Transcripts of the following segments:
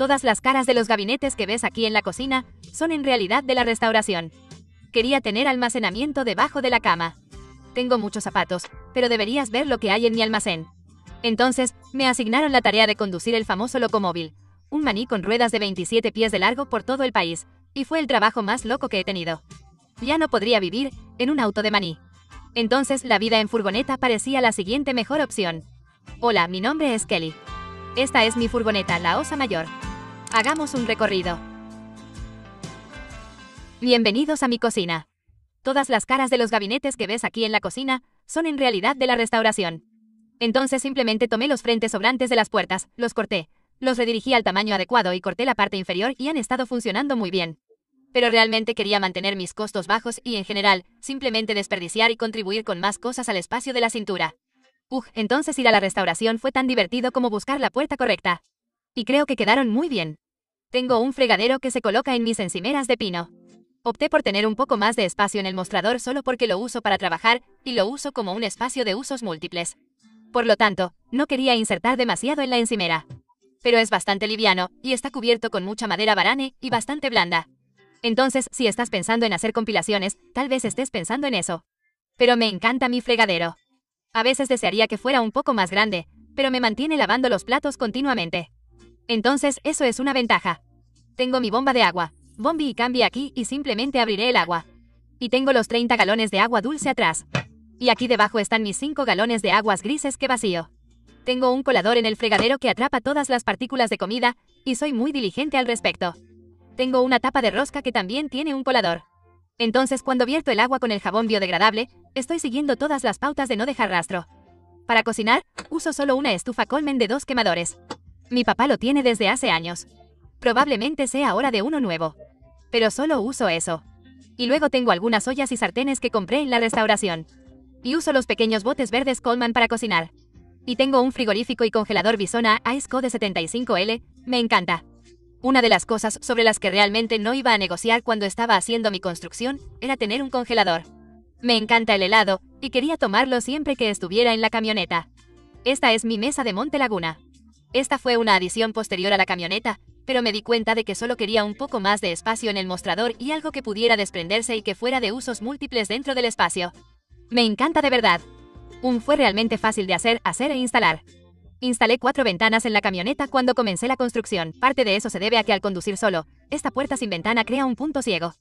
Todas las caras de los gabinetes que ves aquí en la cocina son en realidad de la restauración. Quería tener almacenamiento debajo de la cama. Tengo muchos zapatos, pero deberías ver lo que hay en mi almacén. Entonces, me asignaron la tarea de conducir el famoso locomóvil, un maní con ruedas de 27 pies de largo por todo el país, y fue el trabajo más loco que he tenido. Ya no podría vivir en un auto de maní. Entonces la vida en furgoneta parecía la siguiente mejor opción. Hola, mi nombre es Kelly. Esta es mi furgoneta, la Osa Mayor. Hagamos un recorrido. Bienvenidos a mi cocina. Todas las caras de los gabinetes que ves aquí en la cocina son en realidad de la restauración. Entonces simplemente tomé los frentes sobrantes de las puertas, los corté, los redirigí al tamaño adecuado y corté la parte inferior y han estado funcionando muy bien. Pero realmente quería mantener mis costos bajos y en general, simplemente desperdiciar y contribuir con más cosas al espacio de la cintura. Ugh, entonces ir a la restauración fue tan divertido como buscar la puerta correcta. Y creo que quedaron muy bien. Tengo un fregadero que se coloca en mis encimeras de pino. Opté por tener un poco más de espacio en el mostrador solo porque lo uso para trabajar y lo uso como un espacio de usos múltiples. Por lo tanto, no quería insertar demasiado en la encimera. Pero es bastante liviano y está cubierto con mucha madera barane y bastante blanda. Entonces, si estás pensando en hacer compilaciones, tal vez estés pensando en eso. Pero me encanta mi fregadero. A veces desearía que fuera un poco más grande, pero me mantiene lavando los platos continuamente. Entonces, eso es una ventaja. Tengo mi bomba de agua. Bombi y cambia aquí y simplemente abriré el agua. Y tengo los 30 galones de agua dulce atrás. Y aquí debajo están mis 5 galones de aguas grises que vacío. Tengo un colador en el fregadero que atrapa todas las partículas de comida, y soy muy diligente al respecto. Tengo una tapa de rosca que también tiene un colador. Entonces cuando vierto el agua con el jabón biodegradable, estoy siguiendo todas las pautas de no dejar rastro. Para cocinar, uso solo una estufa colmen de dos quemadores. Mi papá lo tiene desde hace años. Probablemente sea hora de uno nuevo. Pero solo uso eso. Y luego tengo algunas ollas y sartenes que compré en la restauración. Y uso los pequeños botes verdes Coleman para cocinar. Y tengo un frigorífico y congelador Bisona Iceco de 75L, me encanta. Una de las cosas sobre las que realmente no iba a negociar cuando estaba haciendo mi construcción era tener un congelador. Me encanta el helado y quería tomarlo siempre que estuviera en la camioneta. Esta es mi mesa de Monte Laguna. Esta fue una adición posterior a la camioneta, pero me di cuenta de que solo quería un poco más de espacio en el mostrador y algo que pudiera desprenderse y que fuera de usos múltiples dentro del espacio. Me encanta de verdad. Un fue realmente fácil de hacer, hacer e instalar. Instalé cuatro ventanas en la camioneta cuando comencé la construcción. Parte de eso se debe a que al conducir solo, esta puerta sin ventana crea un punto ciego.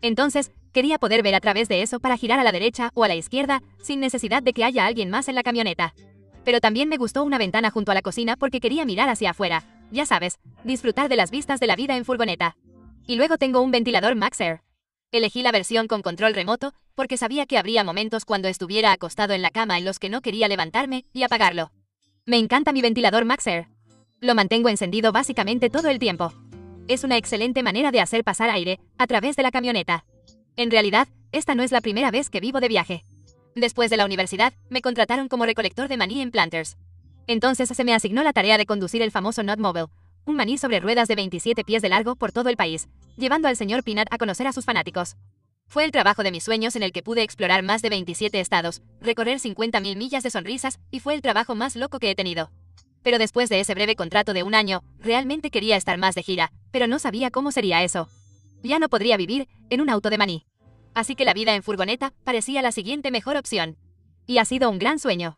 Entonces, quería poder ver a través de eso para girar a la derecha o a la izquierda, sin necesidad de que haya alguien más en la camioneta. Pero también me gustó una ventana junto a la cocina porque quería mirar hacia afuera. Ya sabes, disfrutar de las vistas de la vida en furgoneta. Y luego tengo un ventilador Max Air. Elegí la versión con control remoto porque sabía que habría momentos cuando estuviera acostado en la cama en los que no quería levantarme y apagarlo. Me encanta mi ventilador Max Air. Lo mantengo encendido básicamente todo el tiempo. Es una excelente manera de hacer pasar aire a través de la camioneta. En realidad, esta no es la primera vez que vivo de viaje. Después de la universidad, me contrataron como recolector de maní en Planters. Entonces se me asignó la tarea de conducir el famoso Not Mobile, un maní sobre ruedas de 27 pies de largo por todo el país, llevando al señor Peanut a conocer a sus fanáticos. Fue el trabajo de mis sueños en el que pude explorar más de 27 estados, recorrer 50.000 millas de sonrisas y fue el trabajo más loco que he tenido. Pero después de ese breve contrato de un año, realmente quería estar más de gira, pero no sabía cómo sería eso. Ya no podría vivir en un auto de maní así que la vida en furgoneta parecía la siguiente mejor opción. Y ha sido un gran sueño.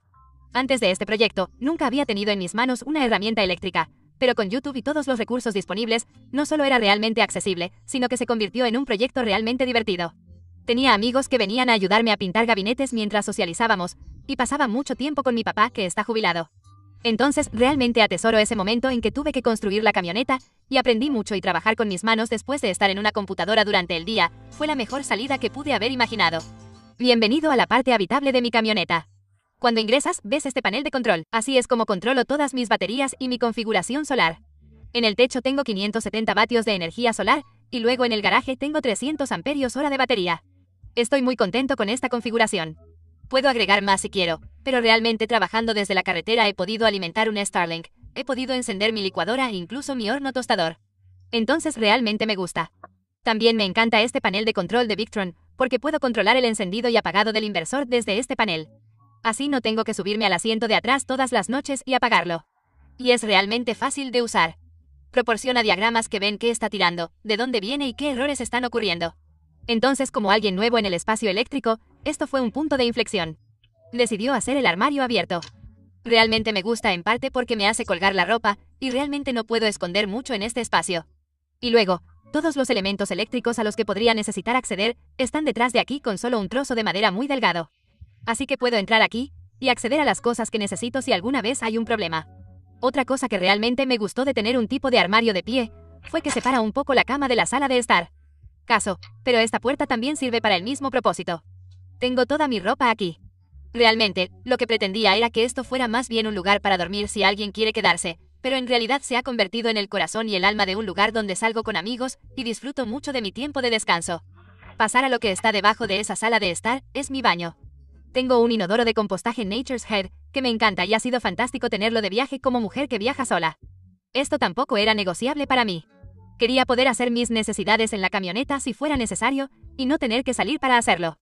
Antes de este proyecto, nunca había tenido en mis manos una herramienta eléctrica, pero con YouTube y todos los recursos disponibles, no solo era realmente accesible, sino que se convirtió en un proyecto realmente divertido. Tenía amigos que venían a ayudarme a pintar gabinetes mientras socializábamos, y pasaba mucho tiempo con mi papá que está jubilado. Entonces, realmente atesoro ese momento en que tuve que construir la camioneta y aprendí mucho y trabajar con mis manos después de estar en una computadora durante el día fue la mejor salida que pude haber imaginado. Bienvenido a la parte habitable de mi camioneta. Cuando ingresas, ves este panel de control. Así es como controlo todas mis baterías y mi configuración solar. En el techo tengo 570 vatios de energía solar y luego en el garaje tengo 300 amperios hora de batería. Estoy muy contento con esta configuración. Puedo agregar más si quiero, pero realmente trabajando desde la carretera he podido alimentar un Starlink, he podido encender mi licuadora e incluso mi horno tostador. Entonces realmente me gusta. También me encanta este panel de control de Victron, porque puedo controlar el encendido y apagado del inversor desde este panel. Así no tengo que subirme al asiento de atrás todas las noches y apagarlo. Y es realmente fácil de usar. Proporciona diagramas que ven qué está tirando, de dónde viene y qué errores están ocurriendo. Entonces, como alguien nuevo en el espacio eléctrico, esto fue un punto de inflexión. Decidió hacer el armario abierto. Realmente me gusta en parte porque me hace colgar la ropa, y realmente no puedo esconder mucho en este espacio. Y luego, todos los elementos eléctricos a los que podría necesitar acceder están detrás de aquí con solo un trozo de madera muy delgado. Así que puedo entrar aquí y acceder a las cosas que necesito si alguna vez hay un problema. Otra cosa que realmente me gustó de tener un tipo de armario de pie fue que separa un poco la cama de la sala de estar caso, pero esta puerta también sirve para el mismo propósito. Tengo toda mi ropa aquí. Realmente, lo que pretendía era que esto fuera más bien un lugar para dormir si alguien quiere quedarse, pero en realidad se ha convertido en el corazón y el alma de un lugar donde salgo con amigos y disfruto mucho de mi tiempo de descanso. Pasar a lo que está debajo de esa sala de estar es mi baño. Tengo un inodoro de compostaje Nature's Head, que me encanta y ha sido fantástico tenerlo de viaje como mujer que viaja sola. Esto tampoco era negociable para mí. Quería poder hacer mis necesidades en la camioneta si fuera necesario y no tener que salir para hacerlo.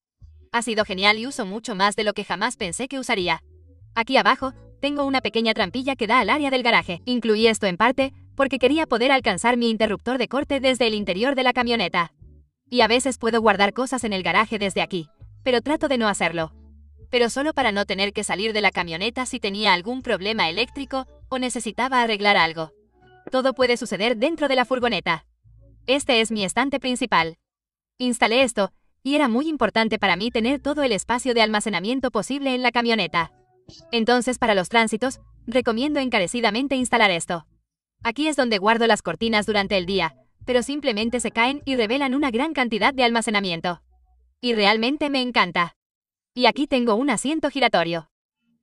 Ha sido genial y uso mucho más de lo que jamás pensé que usaría. Aquí abajo, tengo una pequeña trampilla que da al área del garaje. Incluí esto en parte porque quería poder alcanzar mi interruptor de corte desde el interior de la camioneta. Y a veces puedo guardar cosas en el garaje desde aquí, pero trato de no hacerlo. Pero solo para no tener que salir de la camioneta si tenía algún problema eléctrico o necesitaba arreglar algo. Todo puede suceder dentro de la furgoneta. Este es mi estante principal. Instalé esto, y era muy importante para mí tener todo el espacio de almacenamiento posible en la camioneta. Entonces, para los tránsitos, recomiendo encarecidamente instalar esto. Aquí es donde guardo las cortinas durante el día, pero simplemente se caen y revelan una gran cantidad de almacenamiento. Y realmente me encanta. Y aquí tengo un asiento giratorio.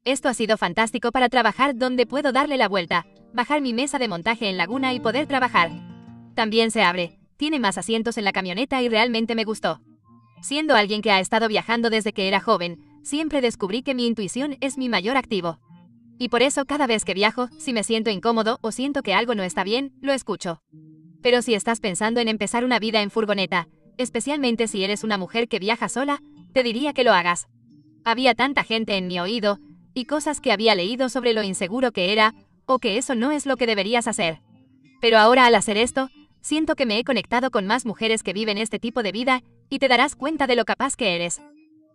Esto ha sido fantástico para trabajar donde puedo darle la vuelta, bajar mi mesa de montaje en Laguna y poder trabajar. También se abre, tiene más asientos en la camioneta y realmente me gustó. Siendo alguien que ha estado viajando desde que era joven, siempre descubrí que mi intuición es mi mayor activo. Y por eso cada vez que viajo, si me siento incómodo o siento que algo no está bien, lo escucho. Pero si estás pensando en empezar una vida en furgoneta, especialmente si eres una mujer que viaja sola, te diría que lo hagas. Había tanta gente en mi oído, y cosas que había leído sobre lo inseguro que era, o que eso no es lo que deberías hacer. Pero ahora al hacer esto, siento que me he conectado con más mujeres que viven este tipo de vida y te darás cuenta de lo capaz que eres.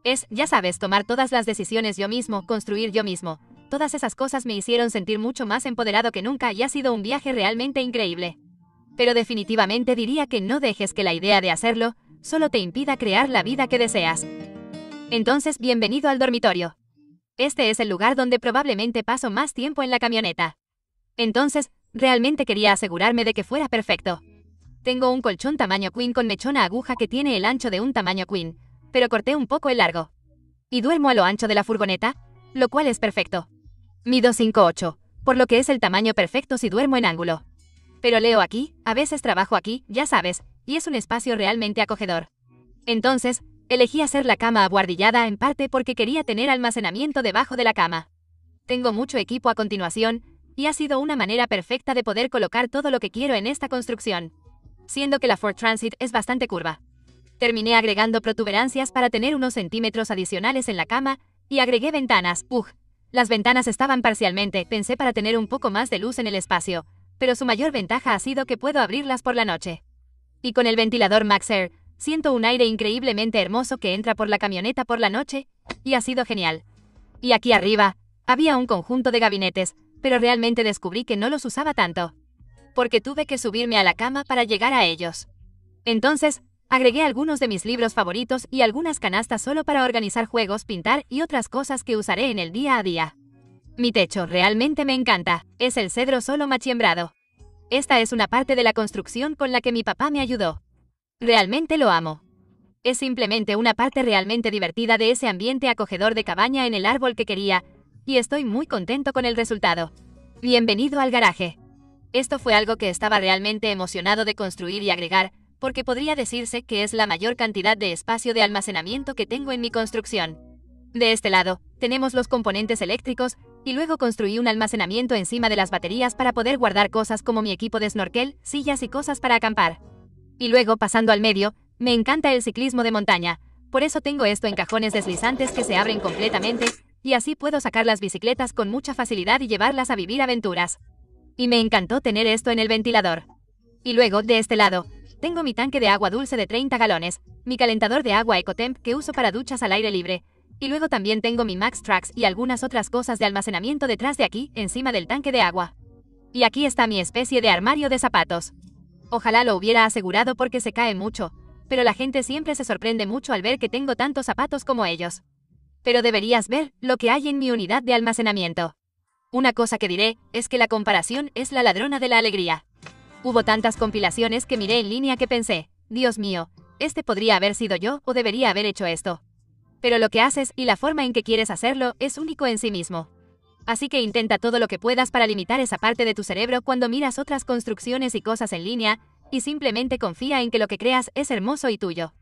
Es, ya sabes, tomar todas las decisiones yo mismo, construir yo mismo. Todas esas cosas me hicieron sentir mucho más empoderado que nunca y ha sido un viaje realmente increíble. Pero definitivamente diría que no dejes que la idea de hacerlo solo te impida crear la vida que deseas. Entonces, bienvenido al dormitorio. Este es el lugar donde probablemente paso más tiempo en la camioneta. Entonces, realmente quería asegurarme de que fuera perfecto. Tengo un colchón tamaño queen con mechona aguja que tiene el ancho de un tamaño queen, pero corté un poco el largo. Y duermo a lo ancho de la furgoneta, lo cual es perfecto. Mido 5'8, por lo que es el tamaño perfecto si duermo en ángulo. Pero leo aquí, a veces trabajo aquí, ya sabes, y es un espacio realmente acogedor. Entonces, Elegí hacer la cama abuhardillada en parte porque quería tener almacenamiento debajo de la cama. Tengo mucho equipo a continuación, y ha sido una manera perfecta de poder colocar todo lo que quiero en esta construcción. Siendo que la Ford Transit es bastante curva. Terminé agregando protuberancias para tener unos centímetros adicionales en la cama, y agregué ventanas, Ugh. Las ventanas estaban parcialmente, pensé para tener un poco más de luz en el espacio, pero su mayor ventaja ha sido que puedo abrirlas por la noche. Y con el ventilador Max Air. Siento un aire increíblemente hermoso que entra por la camioneta por la noche, y ha sido genial. Y aquí arriba, había un conjunto de gabinetes, pero realmente descubrí que no los usaba tanto. Porque tuve que subirme a la cama para llegar a ellos. Entonces, agregué algunos de mis libros favoritos y algunas canastas solo para organizar juegos, pintar y otras cosas que usaré en el día a día. Mi techo realmente me encanta, es el cedro solo machiembrado. Esta es una parte de la construcción con la que mi papá me ayudó. Realmente lo amo. Es simplemente una parte realmente divertida de ese ambiente acogedor de cabaña en el árbol que quería, y estoy muy contento con el resultado. Bienvenido al garaje. Esto fue algo que estaba realmente emocionado de construir y agregar, porque podría decirse que es la mayor cantidad de espacio de almacenamiento que tengo en mi construcción. De este lado, tenemos los componentes eléctricos, y luego construí un almacenamiento encima de las baterías para poder guardar cosas como mi equipo de snorkel, sillas y cosas para acampar. Y luego, pasando al medio, me encanta el ciclismo de montaña. Por eso tengo esto en cajones deslizantes que se abren completamente, y así puedo sacar las bicicletas con mucha facilidad y llevarlas a vivir aventuras. Y me encantó tener esto en el ventilador. Y luego, de este lado, tengo mi tanque de agua dulce de 30 galones, mi calentador de agua Ecotemp que uso para duchas al aire libre, y luego también tengo mi Max Trax y algunas otras cosas de almacenamiento detrás de aquí, encima del tanque de agua. Y aquí está mi especie de armario de zapatos. Ojalá lo hubiera asegurado porque se cae mucho, pero la gente siempre se sorprende mucho al ver que tengo tantos zapatos como ellos. Pero deberías ver lo que hay en mi unidad de almacenamiento. Una cosa que diré es que la comparación es la ladrona de la alegría. Hubo tantas compilaciones que miré en línea que pensé, Dios mío, este podría haber sido yo o debería haber hecho esto. Pero lo que haces y la forma en que quieres hacerlo es único en sí mismo. Así que intenta todo lo que puedas para limitar esa parte de tu cerebro cuando miras otras construcciones y cosas en línea, y simplemente confía en que lo que creas es hermoso y tuyo.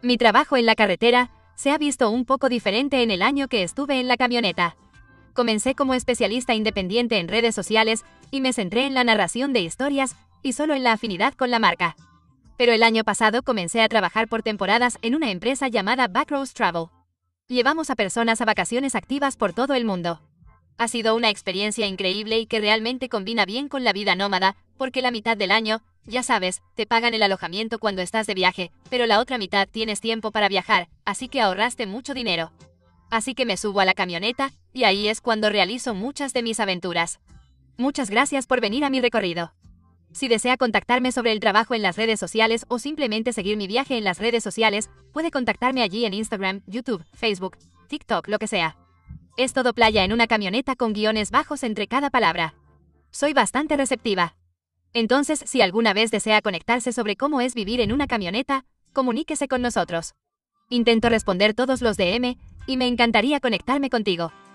Mi trabajo en la carretera se ha visto un poco diferente en el año que estuve en la camioneta. Comencé como especialista independiente en redes sociales y me centré en la narración de historias y solo en la afinidad con la marca. Pero el año pasado comencé a trabajar por temporadas en una empresa llamada Backroads Travel. Llevamos a personas a vacaciones activas por todo el mundo. Ha sido una experiencia increíble y que realmente combina bien con la vida nómada, porque la mitad del año, ya sabes, te pagan el alojamiento cuando estás de viaje, pero la otra mitad tienes tiempo para viajar, así que ahorraste mucho dinero. Así que me subo a la camioneta, y ahí es cuando realizo muchas de mis aventuras. Muchas gracias por venir a mi recorrido. Si desea contactarme sobre el trabajo en las redes sociales o simplemente seguir mi viaje en las redes sociales, puede contactarme allí en Instagram, YouTube, Facebook, TikTok, lo que sea. Es todo playa en una camioneta con guiones bajos entre cada palabra. Soy bastante receptiva. Entonces, si alguna vez desea conectarse sobre cómo es vivir en una camioneta, comuníquese con nosotros. Intento responder todos los DM, y me encantaría conectarme contigo.